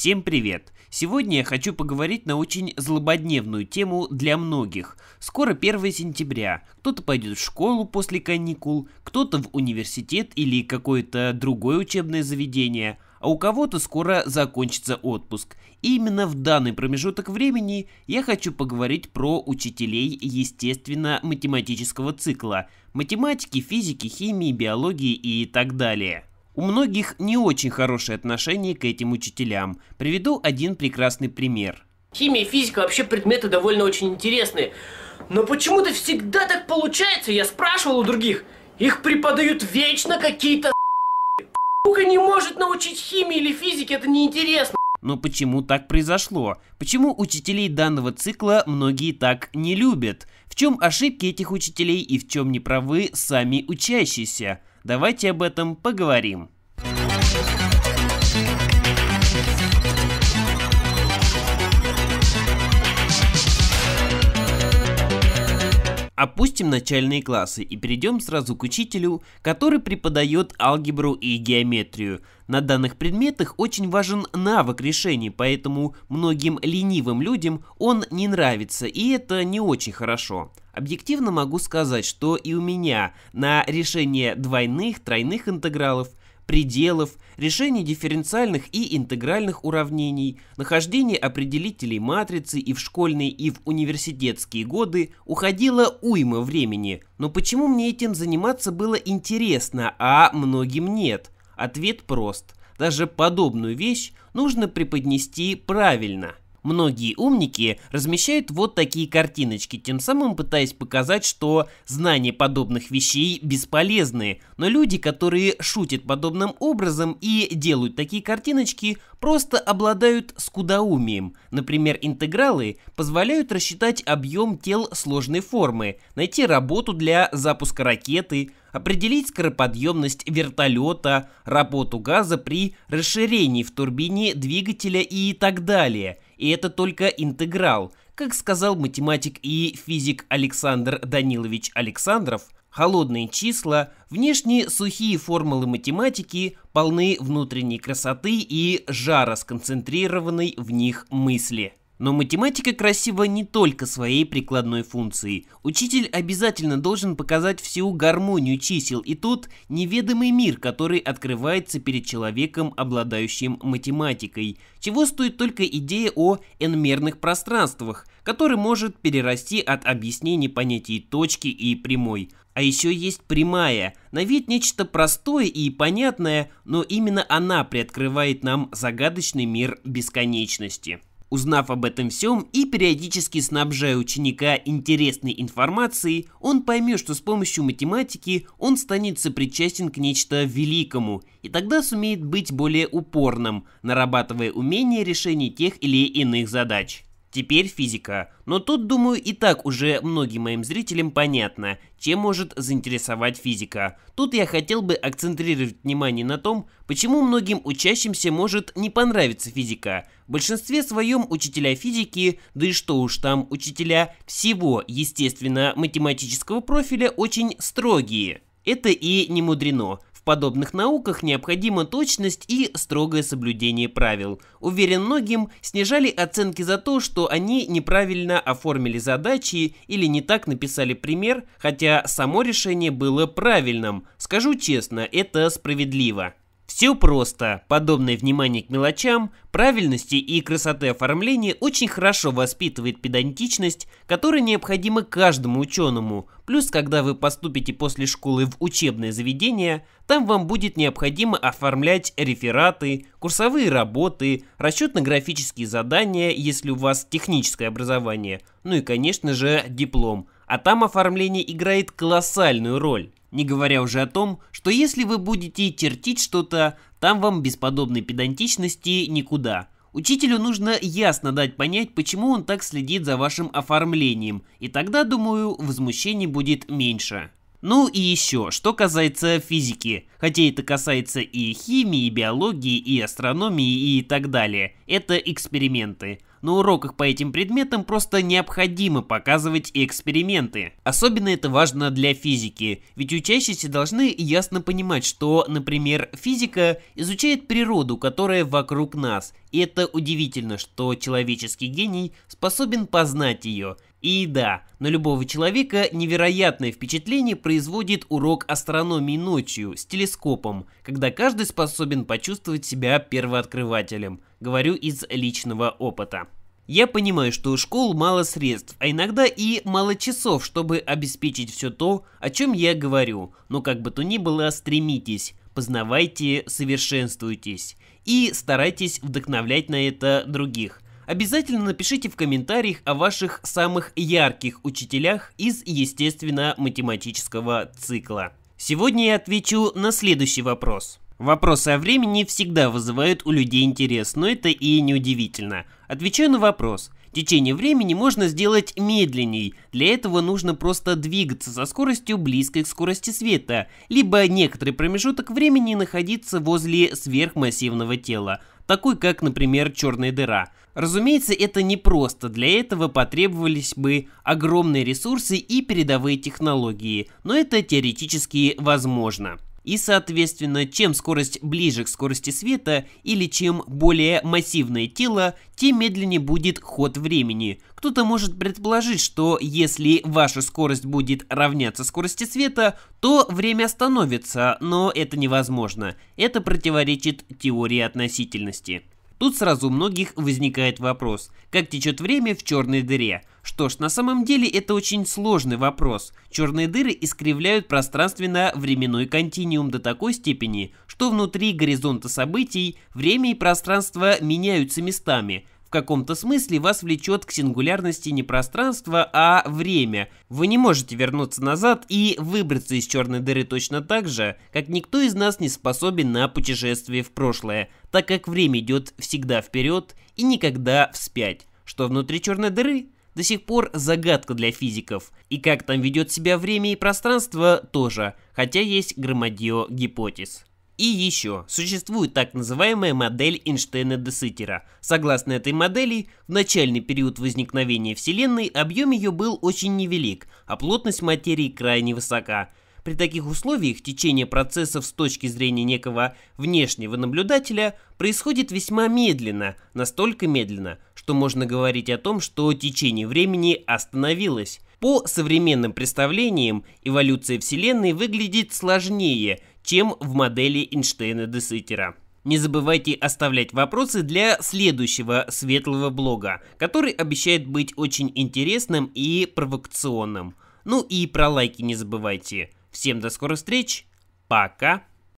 Всем привет! Сегодня я хочу поговорить на очень злободневную тему для многих. Скоро 1 сентября. Кто-то пойдет в школу после каникул, кто-то в университет или какое-то другое учебное заведение, а у кого-то скоро закончится отпуск. И именно в данный промежуток времени я хочу поговорить про учителей естественно-математического цикла. Математики, физики, химии, биологии и так далее. У многих не очень хорошее отношение к этим учителям. Приведу один прекрасный пример. Химия и физика вообще предметы довольно очень интересные. Но почему-то всегда так получается, я спрашивал у других. Их преподают вечно какие-то Сука не может научить химии или физике, это неинтересно. Но почему так произошло? Почему учителей данного цикла многие так не любят? В чем ошибки этих учителей и в чем неправы сами учащиеся? Давайте об этом поговорим. Опустим начальные классы и перейдем сразу к учителю, который преподает алгебру и геометрию. На данных предметах очень важен навык решений, поэтому многим ленивым людям он не нравится, и это не очень хорошо. Объективно могу сказать, что и у меня на решение двойных, тройных интегралов пределов, решений дифференциальных и интегральных уравнений, нахождение определителей матрицы и в школьные, и в университетские годы уходило уйма времени. Но почему мне этим заниматься было интересно, а многим нет? Ответ прост. Даже подобную вещь нужно преподнести правильно – Многие умники размещают вот такие картиночки, тем самым пытаясь показать, что знания подобных вещей бесполезны, но люди, которые шутят подобным образом и делают такие картиночки, просто обладают скудоумием. Например, интегралы позволяют рассчитать объем тел сложной формы, найти работу для запуска ракеты, определить скороподъемность вертолета, работу газа при расширении в турбине двигателя и так далее – и это только интеграл. Как сказал математик и физик Александр Данилович Александров, холодные числа, внешние сухие формулы математики полны внутренней красоты и жара сконцентрированной в них мысли. Но математика красива не только своей прикладной функцией. Учитель обязательно должен показать всю гармонию чисел и тот неведомый мир, который открывается перед человеком, обладающим математикой. Чего стоит только идея о n-мерных пространствах, который может перерасти от объяснений понятий точки и прямой. А еще есть прямая, на вид нечто простое и понятное, но именно она приоткрывает нам загадочный мир бесконечности. Узнав об этом всем и периодически снабжая ученика интересной информацией, он поймет, что с помощью математики он станет сопричастен к нечто великому, и тогда сумеет быть более упорным, нарабатывая умение решения тех или иных задач. Теперь физика. Но тут, думаю, и так уже многим моим зрителям понятно, чем может заинтересовать физика. Тут я хотел бы акцентрировать внимание на том, почему многим учащимся может не понравиться физика. В большинстве своем учителя физики, да и что уж там учителя всего, естественно, математического профиля очень строгие. Это и не мудрено. В подобных науках необходима точность и строгое соблюдение правил. Уверен, многим снижали оценки за то, что они неправильно оформили задачи или не так написали пример, хотя само решение было правильным. Скажу честно, это справедливо. Все просто. Подобное внимание к мелочам, правильности и красоты оформления очень хорошо воспитывает педантичность, которая необходима каждому ученому. Плюс, когда вы поступите после школы в учебное заведение, там вам будет необходимо оформлять рефераты, курсовые работы, расчетно-графические задания, если у вас техническое образование, ну и, конечно же, диплом. А там оформление играет колоссальную роль. Не говоря уже о том, что если вы будете чертить что-то, там вам без подобной педантичности никуда. Учителю нужно ясно дать понять, почему он так следит за вашим оформлением, и тогда, думаю, возмущений будет меньше. Ну и еще, что касается физики, хотя это касается и химии, и биологии, и астрономии и так далее, это эксперименты на уроках по этим предметам просто необходимо показывать эксперименты. Особенно это важно для физики, ведь учащиеся должны ясно понимать, что, например, физика изучает природу, которая вокруг нас, и это удивительно, что человеческий гений способен познать ее. И да, на любого человека невероятное впечатление производит урок астрономии ночью с телескопом, когда каждый способен почувствовать себя первооткрывателем. Говорю из личного опыта. Я понимаю, что у школ мало средств, а иногда и мало часов, чтобы обеспечить все то, о чем я говорю. Но как бы то ни было, стремитесь, познавайте, совершенствуйтесь и старайтесь вдохновлять на это других. Обязательно напишите в комментариях о ваших самых ярких учителях из естественно-математического цикла. Сегодня я отвечу на следующий вопрос. Вопрос о времени всегда вызывает у людей интерес, но это и неудивительно. Отвечаю на вопрос. Течение времени можно сделать медленней. Для этого нужно просто двигаться со скоростью близкой к скорости света, либо некоторый промежуток времени находиться возле сверхмассивного тела, такой как, например, черная дыра. Разумеется, это не просто. для этого потребовались бы огромные ресурсы и передовые технологии, но это теоретически возможно. И соответственно, чем скорость ближе к скорости света или чем более массивное тело, тем медленнее будет ход времени. Кто-то может предположить, что если ваша скорость будет равняться скорости света, то время остановится, но это невозможно. Это противоречит теории относительности. Тут сразу у многих возникает вопрос, как течет время в черной дыре? Что ж, на самом деле это очень сложный вопрос. Черные дыры искривляют пространственно-временной континуум до такой степени, что внутри горизонта событий время и пространство меняются местами, в каком-то смысле вас влечет к сингулярности не пространство, а время. Вы не можете вернуться назад и выбраться из черной дыры точно так же, как никто из нас не способен на путешествие в прошлое, так как время идет всегда вперед и никогда вспять. Что внутри черной дыры? до сих пор загадка для физиков. И как там ведет себя время и пространство тоже, хотя есть громадье гипотез. И еще, существует так называемая модель Эйнштейна-Деситера. Согласно этой модели, в начальный период возникновения Вселенной объем ее был очень невелик, а плотность материи крайне высока. При таких условиях течение процессов с точки зрения некого внешнего наблюдателя происходит весьма медленно, настолько медленно, что можно говорить о том, что течение времени остановилось. По современным представлениям, эволюция Вселенной выглядит сложнее, чем в модели Эйнштейна-Деситера. Не забывайте оставлять вопросы для следующего светлого блога, который обещает быть очень интересным и провокационным. Ну и про лайки не забывайте. Всем до скорых встреч, пока!